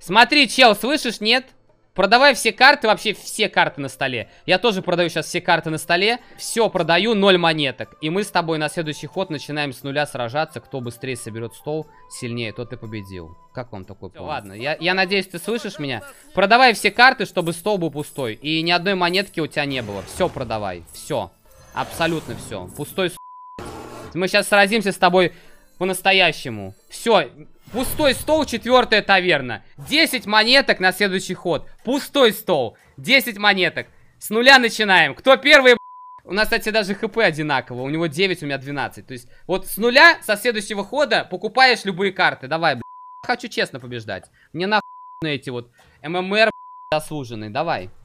Смотри, чел, слышишь, нет? Продавай все карты, вообще все карты на столе. Я тоже продаю сейчас все карты на столе. Все продаю, ноль монеток. И мы с тобой на следующий ход начинаем с нуля сражаться. Кто быстрее соберет стол, сильнее, тот и победил. Как вам такой план? Ладно, я, я надеюсь, ты слышишь меня. Продавай все карты, чтобы стол был пустой. И ни одной монетки у тебя не было. Все продавай, все. Абсолютно все. Пустой, Мы сейчас сразимся с тобой по-настоящему. Все, пустой стол, четвертая таверна. 10 монеток на следующий ход. Пустой стол, 10 монеток. С нуля начинаем. Кто первый, у нас, кстати, даже хп одинаково. У него 9, у меня 12. То есть, вот с нуля, со следующего хода, покупаешь любые карты. Давай, блядь. Хочу честно побеждать. Мне на эти вот ММР заслуженные. Давай.